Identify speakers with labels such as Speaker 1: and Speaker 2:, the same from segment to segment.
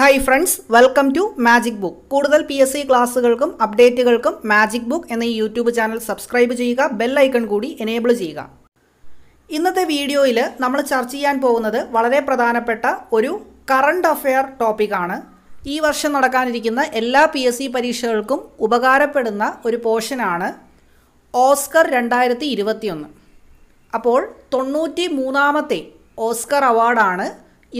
Speaker 1: hi friends welcome to magic book കൂടുതൽ P S C ക്ലാസ്സുകൾക്കും അപ്ഡേറ്റുകൾക്കും മാജിക് ബുക്ക് എന്ന യൂട്യൂബ് ചാനൽ സബ്സ്ക്രൈബ് ചെയ്യുക ബെൽ ഐക്കൺ കൂടി എനേബിൾ ചെയ്യുക ഇന്നത്തെ വീഡിയോയിൽ നമ്മൾ ചർച്ച ചെയ്യാൻ പോകുന്നത് വളരെ പ്രധാനപ്പെട്ട ഒരു കറണ്ട് അഫെയർ ടോപ്പിക്കാണ് ഈ വർഷം നടക്കാനിരിക്കുന്ന എല്ലാ പി എസ് സി പരീക്ഷകൾക്കും ഉപകാരപ്പെടുന്ന ഒരു പോർഷനാണ് ഓസ്കർ രണ്ടായിരത്തി ഇരുപത്തിയൊന്ന് അപ്പോൾ തൊണ്ണൂറ്റി മൂന്നാമത്തെ ഓസ്കർ അവാർഡാണ്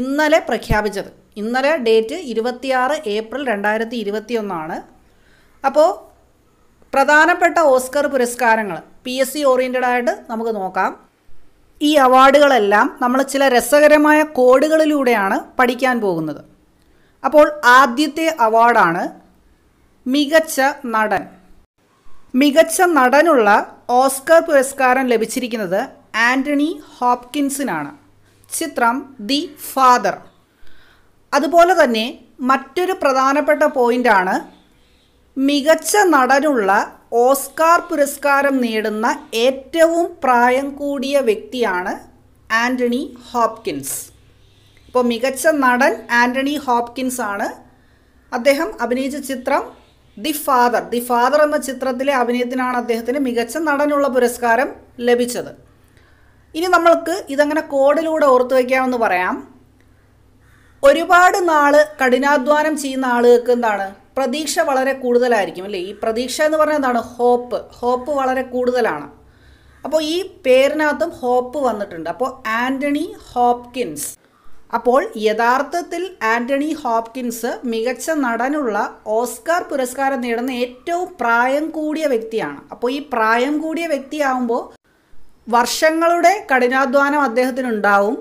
Speaker 1: ഇന്നലെ പ്രഖ്യാപിച്ചത് ഇന്നലെ ഡേറ്റ് ഇരുപത്തിയാറ് ഏപ്രിൽ രണ്ടായിരത്തി ഇരുപത്തി ഒന്നാണ് അപ്പോൾ പ്രധാനപ്പെട്ട ഓസ്കർ പുരസ്കാരങ്ങൾ പി എസ് സി ഓറിയൻറ്റഡ് ആയിട്ട് നമുക്ക് നോക്കാം ഈ അവാർഡുകളെല്ലാം നമ്മൾ ചില രസകരമായ കോഡുകളിലൂടെയാണ് പഠിക്കാൻ പോകുന്നത് അപ്പോൾ ആദ്യത്തെ അവാർഡാണ് മികച്ച നടൻ മികച്ച നടനുള്ള ഓസ്കർ പുരസ്കാരം ലഭിച്ചിരിക്കുന്നത് ആൻ്റണി ഹോപ്കിൻസിനാണ് ചിത്രം ദി ഫാദർ അതുപോലെ തന്നെ മറ്റൊരു പ്രധാനപ്പെട്ട പോയിൻ്റാണ് മികച്ച നടനുള്ള ഓസ്കാർ പുരസ്കാരം നേടുന്ന ഏറ്റവും പ്രായം കൂടിയ വ്യക്തിയാണ് ആൻ്റണി ഹോപ്കിൻസ് ഇപ്പോൾ മികച്ച നടൻ ആൻ്റണി ഹോപ്കിൻസ് ആണ് അദ്ദേഹം അഭിനയിച്ച ചിത്രം ദി ഫാദർ ദി ഫാദർ എന്ന ചിത്രത്തിലെ അഭിനയത്തിനാണ് അദ്ദേഹത്തിന് മികച്ച നടനുള്ള പുരസ്കാരം ലഭിച്ചത് ഇനി നമ്മൾക്ക് ഇതങ്ങനെ കോഡിലൂടെ ഓർത്തു വയ്ക്കാമെന്ന് പറയാം ഒരുപാട് നാള് കഠിനാധ്വാനം ചെയ്യുന്ന ആളുകൾക്ക് എന്താണ് പ്രതീക്ഷ വളരെ കൂടുതലായിരിക്കും അല്ലേ ഈ പ്രതീക്ഷ എന്ന് പറഞ്ഞാൽ എന്താണ് ഹോപ്പ് ഹോപ്പ് വളരെ കൂടുതലാണ് അപ്പോൾ ഈ പേരിനകത്തും ഹോപ്പ് വന്നിട്ടുണ്ട് അപ്പോൾ ആൻ്റണി ഹോപ്കിൻസ് അപ്പോൾ യഥാർത്ഥത്തിൽ ആൻ്റണി ഹോപ്കിൻസ് മികച്ച നടനുള്ള ഓസ്കാർ പുരസ്കാരം നേടുന്ന ഏറ്റവും പ്രായം കൂടിയ വ്യക്തിയാണ് അപ്പോൾ ഈ പ്രായം കൂടിയ വ്യക്തിയാവുമ്പോൾ വർഷങ്ങളുടെ കഠിനാധ്വാനം അദ്ദേഹത്തിനുണ്ടാവും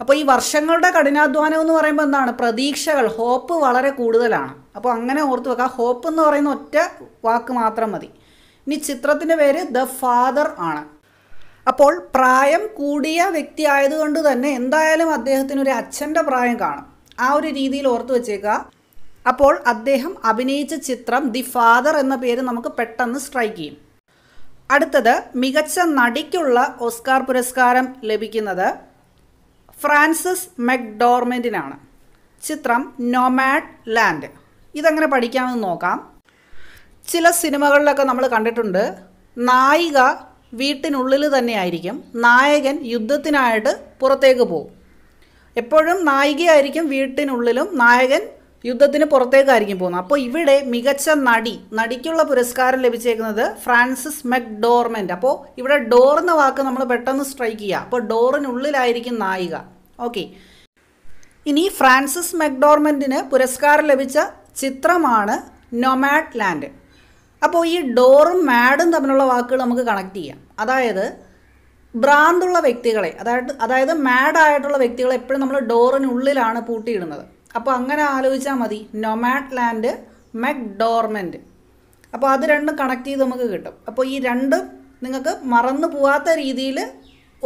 Speaker 1: അപ്പോൾ ഈ വർഷങ്ങളുടെ കഠിനാധ്വാനം എന്ന് പറയുമ്പോൾ എന്താണ് പ്രതീക്ഷകൾ ഹോപ്പ് വളരെ കൂടുതലാണ് അപ്പോൾ അങ്ങനെ ഓർത്ത് വെക്കുക ഹോപ്പ് എന്ന് പറയുന്ന ഒറ്റ വാക്ക് മാത്രം മതി ഇനി ചിത്രത്തിൻ്റെ പേര് ദ ഫാദർ ആണ് അപ്പോൾ പ്രായം കൂടിയ വ്യക്തി ആയതുകൊണ്ട് തന്നെ എന്തായാലും അദ്ദേഹത്തിന് ഒരു അച്ഛൻ്റെ പ്രായം കാണും ആ ഒരു രീതിയിൽ ഓർത്ത് വെച്ചേക്കുക അപ്പോൾ അദ്ദേഹം അഭിനയിച്ച ചിത്രം ദി ഫാദർ എന്ന പേര് നമുക്ക് പെട്ടെന്ന് സ്ട്രൈക്ക് ചെയ്യും അടുത്തത് മികച്ച നടിക്കുള്ള ഓസ്കാർ പുരസ്കാരം ലഭിക്കുന്നത് ഫ്രാൻസിസ് മെക്ഡോർമെൻറ്റിനാണ് ചിത്രം നൊമാഡ് ലാൻഡ് ഇതെങ്ങനെ പഠിക്കാമെന്ന് നോക്കാം ചില സിനിമകളിലൊക്കെ നമ്മൾ കണ്ടിട്ടുണ്ട് നായിക വീട്ടിനുള്ളിൽ തന്നെയായിരിക്കും നായകൻ യുദ്ധത്തിനായിട്ട് പുറത്തേക്ക് പോകും എപ്പോഴും നായികയായിരിക്കും വീട്ടിനുള്ളിലും നായകൻ യുദ്ധത്തിന് പുറത്തേക്കായിരിക്കും പോകുന്നത് അപ്പോൾ ഇവിടെ മികച്ച നടി നടിക്കുള്ള പുരസ്കാരം ലഭിച്ചേക്കുന്നത് ഫ്രാൻസിസ് മെക്ഡോർമെൻ്റ് അപ്പോൾ ഇവിടെ ഡോർ എന്ന വാക്ക് നമ്മൾ പെട്ടെന്ന് സ്ട്രൈക്ക് ചെയ്യുക അപ്പോൾ ഡോറിനുള്ളിലായിരിക്കും നായിക ഓക്കെ ഇനി ഫ്രാൻസിസ് മെക്ഡോർമെൻറ്റിന് പുരസ്കാരം ലഭിച്ച ചിത്രമാണ് നൊമാഡ് ലാൻഡ് അപ്പോൾ ഈ ഡോറും മാഡും തമ്മിലുള്ള വാക്കുകൾ നമുക്ക് കണക്ട് ചെയ്യാം അതായത് ഭ്രാന്തുള്ള വ്യക്തികളെ അതായത് അതായത് മാഡായിട്ടുള്ള വ്യക്തികളെ എപ്പോഴും നമ്മൾ ഡോറിനുള്ളിലാണ് പൂട്ടിയിടുന്നത് അപ്പോൾ അങ്ങനെ ആലോചിച്ചാൽ മതി നൊമാറ്റ് ലാൻഡ് മെക്ഡോർമെൻറ്റ് അപ്പോൾ അത് രണ്ടും കണക്ട് ചെയ്ത് നമുക്ക് കിട്ടും അപ്പോൾ ഈ രണ്ടും നിങ്ങൾക്ക് മറന്നു പോവാത്ത രീതിയിൽ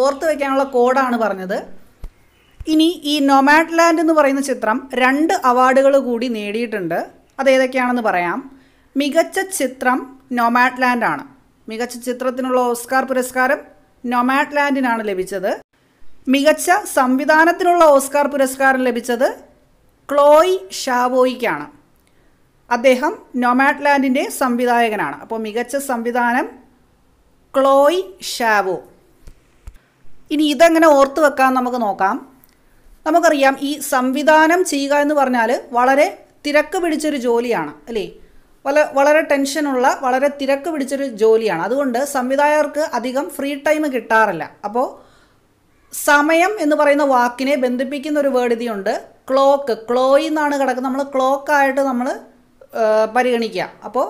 Speaker 1: ഓർത്ത് വയ്ക്കാനുള്ള കോഡാണ് പറഞ്ഞത് ഇനി ഈ നൊമാറ്റ് ലാൻഡ് എന്ന് പറയുന്ന ചിത്രം രണ്ട് അവാർഡുകൾ കൂടി നേടിയിട്ടുണ്ട് അതേതൊക്കെയാണെന്ന് പറയാം മികച്ച ചിത്രം നൊമാറ്റ് ലാൻഡ് ആണ് മികച്ച ചിത്രത്തിനുള്ള ഓസ്കാർ പുരസ്കാരം നൊമാറ്റ് ലാൻഡിനാണ് ലഭിച്ചത് മികച്ച സംവിധാനത്തിനുള്ള ഓസ്കാർ പുരസ്കാരം ലഭിച്ചത് ക്ലോയ് ഷാവോയിക്കാണ് അദ്ദേഹം നൊമാഡ് ലാൻഡിൻ്റെ സംവിധായകനാണ് അപ്പോൾ മികച്ച സംവിധാനം ക്ലോയ് ഷാവോ ഇനി ഇതെങ്ങനെ ഓർത്ത് വെക്കാൻ നമുക്ക് നോക്കാം നമുക്കറിയാം ഈ സംവിധാനം ചെയ്യുക എന്ന് പറഞ്ഞാൽ വളരെ തിരക്ക് പിടിച്ചൊരു ജോലിയാണ് അല്ലേ വല വളരെ ടെൻഷനുള്ള വളരെ തിരക്ക് പിടിച്ചൊരു ജോലിയാണ് അതുകൊണ്ട് സംവിധായകർക്ക് അധികം ഫ്രീ ടൈം കിട്ടാറില്ല അപ്പോൾ സമയം എന്ന് പറയുന്ന വാക്കിനെ ബന്ധിപ്പിക്കുന്ന ഒരു വേർഡ് ഇതിയുണ്ട് ക്ലോക്ക് ക്ലോയിൽ നിന്നാണ് കിടക്കുന്നത് നമ്മൾ ക്ലോക്കായിട്ട് നമ്മൾ പരിഗണിക്കുക അപ്പോൾ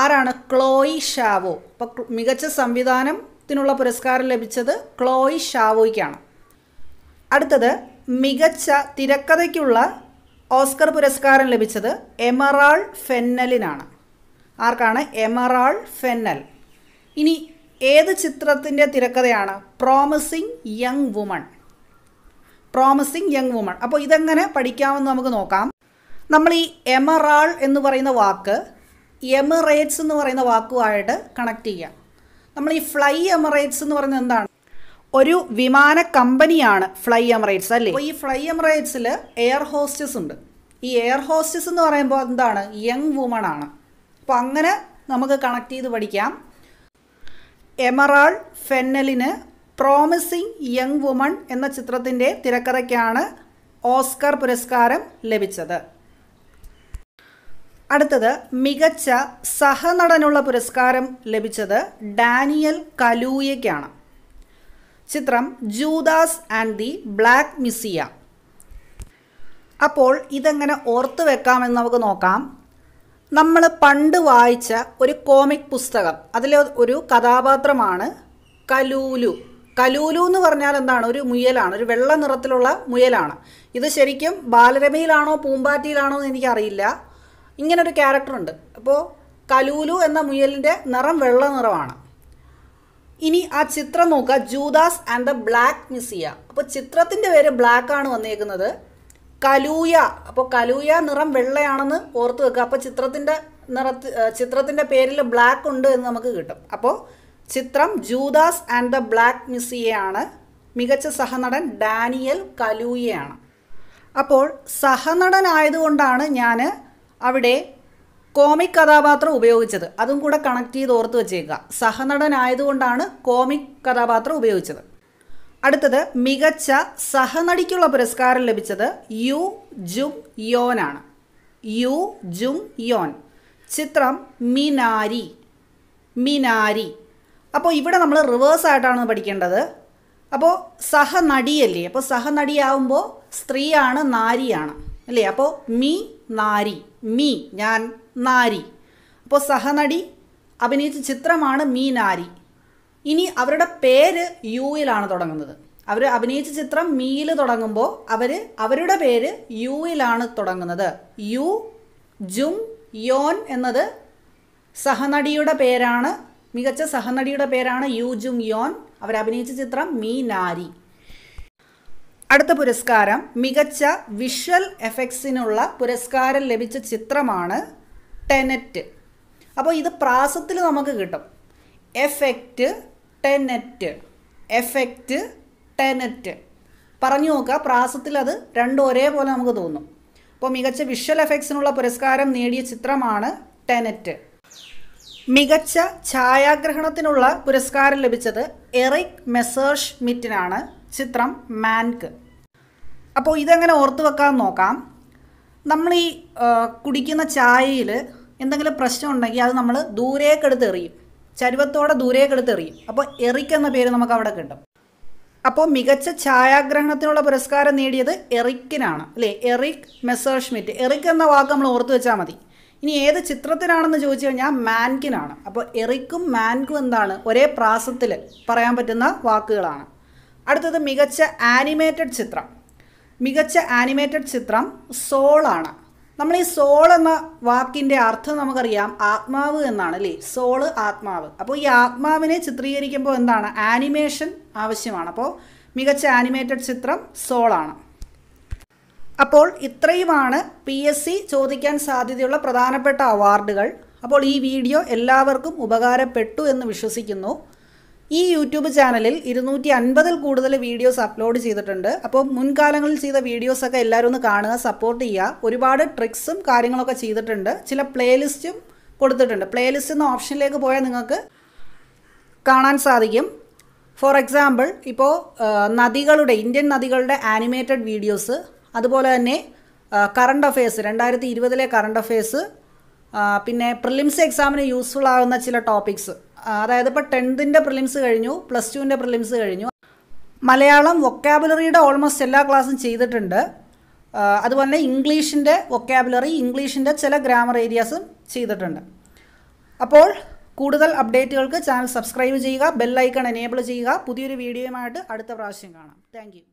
Speaker 1: ആരാണ് ക്ലോയി ഷാവോ അപ്പോൾ മികച്ച സംവിധാനത്തിനുള്ള പുരസ്കാരം ലഭിച്ചത് ക്ലോയി ഷാവോയ്ക്കാണ് അടുത്തത് മികച്ച തിരക്കഥയ്ക്കുള്ള ഓസ്കർ പുരസ്കാരം ലഭിച്ചത് എമറാൾ ഫെന്നലിനാണ് ആർക്കാണ് എമറാൾ ഫെന്നൽ ഇനി ഏത് ചിത്രത്തിൻ്റെ തിരക്കഥയാണ് promising young woman promising young woman അപ്പോൾ ഇതെങ്ങനെ പഠിക്കാമെന്ന് നമുക്ക് നോക്കാം നമ്മൾ ഈ എമറാൾ എന്ന് പറയുന്ന വാക്ക് എമിറേറ്റ്സ് എന്ന് പറയുന്ന വാക്കുമായിട്ട് കണക്ട് ചെയ്യാം നമ്മൾ ഈ ഫ്ലൈ എമറേറ്റ്സ് എന്ന് പറയുന്നത് എന്താണ് ഒരു വിമാന കമ്പനിയാണ് ഫ്ലൈ എമറേറ്റ്സ് അല്ലേ ഈ ഫ്ലൈ എമറേറ്റ്സിൽ എയർ ഹോസ്റ്റസ് ഉണ്ട് ഈ എയർ ഹോസ്റ്റസ് എന്ന് പറയുമ്പോൾ എന്താണ് യങ് വുമൺ ആണ് അപ്പോൾ അങ്ങനെ നമുക്ക് കണക്ട് ചെയ്ത് പഠിക്കാം എമറാൾ ഫെന്നലിന് പ്രോമിസിംഗ് യങ് വുമൺ എന്ന ചിത്രത്തിൻ്റെ തിരക്കഥയ്ക്കാണ് ഓസ്കർ പുരസ്കാരം ലഭിച്ചത് അടുത്തത് മികച്ച സഹനടനുള്ള പുരസ്കാരം ലഭിച്ചത് ഡാനിയൽ കലൂയയ്ക്കാണ് ചിത്രം Judas and the black Messiah അപ്പോൾ ഇതെങ്ങനെ ഓർത്തു വെക്കാമെന്ന് നമുക്ക് നോക്കാം നമ്മൾ പണ്ട് വായിച്ച ഒരു കോമിക് പുസ്തകം അതിലെ ഒരു കഥാപാത്രമാണ് കലൂലു കലൂലു എന്ന് പറഞ്ഞാൽ എന്താണ് ഒരു മുയലാണ് ഒരു വെള്ള നിറത്തിലുള്ള മുയലാണ് ഇത് ശരിക്കും ബാലരമയിലാണോ പൂമ്പാറ്റിയിലാണോ എന്ന് എനിക്കറിയില്ല ഇങ്ങനൊരു ക്യാരക്ടറുണ്ട് അപ്പോൾ കലൂലു എന്ന മുയലിൻ്റെ നിറം വെള്ള നിറമാണ് ഇനി ആ ചിത്രം നോക്കുക Judas and the black Messiah അപ്പോൾ ചിത്രത്തിൻ്റെ പേര് ബ്ലാക്ക് ആണ് വന്നേക്കുന്നത് കലൂയ അപ്പോൾ കലൂയ നിറം വെള്ളയാണെന്ന് ഓർത്ത് വെക്കുക അപ്പോൾ ചിത്രത്തിൻ്റെ നിറ ചിത്രത്തിൻ്റെ പേരിൽ ബ്ലാക്ക് ഉണ്ട് എന്ന് നമുക്ക് കിട്ടും അപ്പോൾ ചിത്രം ജൂദാസ് ആൻഡ് ദ ബ്ലാക്ക് മിസ്സിയെയാണ് മികച്ച സഹനടൻ ഡാനിയൽ കലൂയയാണ് അപ്പോൾ സഹനടനായതുകൊണ്ടാണ് ഞാൻ അവിടെ കോമിക് കഥാപാത്രം ഉപയോഗിച്ചത് അതും കൂടെ കണക്ട് ചെയ്ത് ഓർത്ത് വെച്ചേക്കുക സഹനടനായതുകൊണ്ടാണ് കോമിക് കഥാപാത്രം ഉപയോഗിച്ചത് അടുത്തത് മികച്ച സഹനടിക്കുള്ള പുരസ്കാരം ലഭിച്ചത് യു ജുങ് യോനാണ് യു ജുങ് യോൻ ചിത്രം മിനാരി മിനാരി അപ്പോൾ ഇവിടെ നമ്മൾ റിവേഴ്സ് ആയിട്ടാണ് പഠിക്കേണ്ടത് അപ്പോൾ സഹനടിയല്ലേ അപ്പോൾ സഹനടിയാവുമ്പോൾ സ്ത്രീയാണ് നാരിയാണ് അല്ലേ അപ്പോൾ മീ നാരി മീ ഞാൻ നാരി അപ്പോൾ സഹനടി അഭിനയിച്ച ചിത്രമാണ് മീ നാരി ഇനി അവരുടെ പേര് യുയിലാണ് തുടങ്ങുന്നത് അവർ അഭിനയിച്ച ചിത്രം മീയിൽ തുടങ്ങുമ്പോൾ അവർ അവരുടെ പേര് യുയിലാണ് തുടങ്ങുന്നത് യു ജും യോൻ എന്നത് സഹനടിയുടെ പേരാണ് മികച്ച സഹനടിയുടെ പേരാണ് യു ജുങ് യോൻ അവരഭിനയിച്ച ചിത്രം മീ നാരി അടുത്ത പുരസ്കാരം മികച്ച വിഷ്വൽ എഫക്ട്സിനുള്ള പുരസ്കാരം ലഭിച്ച ചിത്രമാണ് ടെനറ്റ് അപ്പോൾ ഇത് പ്രാസത്തിൽ നമുക്ക് കിട്ടും എഫക്റ്റ് ടെനറ്റ് എഫക്റ്റ് ടെനറ്റ് പറഞ്ഞു നോക്കുക പ്രാസത്തിൽ അത് രണ്ടും ഒരേപോലെ നമുക്ക് തോന്നും അപ്പോൾ മികച്ച വിഷ്വൽ എഫക്ട്സിനുള്ള പുരസ്കാരം നേടിയ ചിത്രമാണ് ടെനറ്റ് മികച്ച ഛായാഗ്രഹണത്തിനുള്ള പുരസ്കാരം ലഭിച്ചത് എറിക് മെസേഴ്സ് മിറ്റിനാണ് ചിത്രം മാൻക്ക് അപ്പോൾ ഇതെങ്ങനെ ഓർത്തു വെക്കാൻ നോക്കാം നമ്മൾ ഈ കുടിക്കുന്ന ചായയിൽ എന്തെങ്കിലും പ്രശ്നം ഉണ്ടെങ്കിൽ അത് നമ്മൾ ദൂരേക്കെടുത്ത് എറിയും ചരുവത്തോടെ ദൂരേക്കെടുത്ത് എറിയും അപ്പോൾ എറിക് എന്ന പേര് നമുക്ക് അവിടെ കിട്ടും അപ്പോൾ മികച്ച ഛായാഗ്രഹണത്തിനുള്ള പുരസ്കാരം നേടിയത് എറിക്കിനാണ് അല്ലേ എറിക് മിറ്റ് എറിക് എന്ന വാക്ക് നമ്മൾ ഓർത്തു വെച്ചാൽ മതി ഇനി ഏത് ചിത്രത്തിനാണെന്ന് ചോദിച്ചു കഴിഞ്ഞാൽ മാൻകിനാണ് അപ്പോൾ എറിക്കും മാൻകും എന്താണ് ഒരേ പ്രാസത്തിൽ പറയാൻ പറ്റുന്ന വാക്കുകളാണ് അടുത്തത് മികച്ച ആനിമേറ്റഡ് ചിത്രം മികച്ച ആനിമേറ്റഡ് ചിത്രം സോളാണ് നമ്മൾ ഈ സോൾ എന്ന വാക്കിൻ്റെ അർത്ഥം നമുക്കറിയാം ആത്മാവ് എന്നാണ് അല്ലേ സോള് ആത്മാവ് അപ്പോൾ ഈ ആത്മാവിനെ ചിത്രീകരിക്കുമ്പോൾ എന്താണ് ആനിമേഷൻ ആവശ്യമാണ് അപ്പോൾ മികച്ച ആനിമേറ്റഡ് ചിത്രം സോളാണ് അപ്പോൾ ഇത്രയുമാണ് പി എസ് സി ചോദിക്കാൻ സാധ്യതയുള്ള പ്രധാനപ്പെട്ട അവാർഡുകൾ അപ്പോൾ ഈ വീഡിയോ എല്ലാവർക്കും ഉപകാരപ്പെട്ടു എന്ന് വിശ്വസിക്കുന്നു ഈ യൂട്യൂബ് ചാനലിൽ ഇരുന്നൂറ്റി അൻപതിൽ കൂടുതൽ വീഡിയോസ് അപ്ലോഡ് ചെയ്തിട്ടുണ്ട് അപ്പോൾ മുൻകാലങ്ങളിൽ ചെയ്ത വീഡിയോസൊക്കെ എല്ലാവരും ഒന്ന് കാണുക സപ്പോർട്ട് ചെയ്യുക ഒരുപാട് ട്രിക്സും കാര്യങ്ങളൊക്കെ ചെയ്തിട്ടുണ്ട് ചില പ്ലേലിസ്റ്റും കൊടുത്തിട്ടുണ്ട് പ്ലേലിസ്റ്റ് എന്ന ഓപ്ഷനിലേക്ക് പോയാൽ നിങ്ങൾക്ക് കാണാൻ സാധിക്കും ഫോർ എക്സാമ്പിൾ ഇപ്പോൾ നദികളുടെ ഇന്ത്യൻ നദികളുടെ ആനിമേറ്റഡ് വീഡിയോസ് അതുപോലെ തന്നെ കറണ്ട് അഫയേഴ്സ് രണ്ടായിരത്തി ഇരുപതിലെ കറണ്ട് അഫയേഴ്സ് പിന്നെ പ്രിലിംസ് എക്സാമിന് യൂസ്ഫുൾ ആകുന്ന ചില ടോപ്പിക്സ് അതായത് ഇപ്പോൾ ടെൻത്തിൻ്റെ പ്രിലിംസ് കഴിഞ്ഞു പ്ലസ് ടുവിൻ്റെ പ്രിലിംസ് കഴിഞ്ഞു മലയാളം വൊക്കാബുലറിയുടെ ഓൾമോസ്റ്റ് എല്ലാ ക്ലാസ്സും ചെയ്തിട്ടുണ്ട് അതുപോലെ തന്നെ ഇംഗ്ലീഷിൻ്റെ വൊക്കാബുലറി ഇംഗ്ലീഷിൻ്റെ ചില ഗ്രാമർ ഏരിയാസും ചെയ്തിട്ടുണ്ട് അപ്പോൾ കൂടുതൽ അപ്ഡേറ്റുകൾക്ക് ചാനൽ സബ്സ്ക്രൈബ് ചെയ്യുക ബെല്ലൈക്കൺ എനേബിൾ ചെയ്യുക പുതിയൊരു വീഡിയോയുമായിട്ട് അടുത്ത പ്രാവശ്യം കാണാം താങ്ക്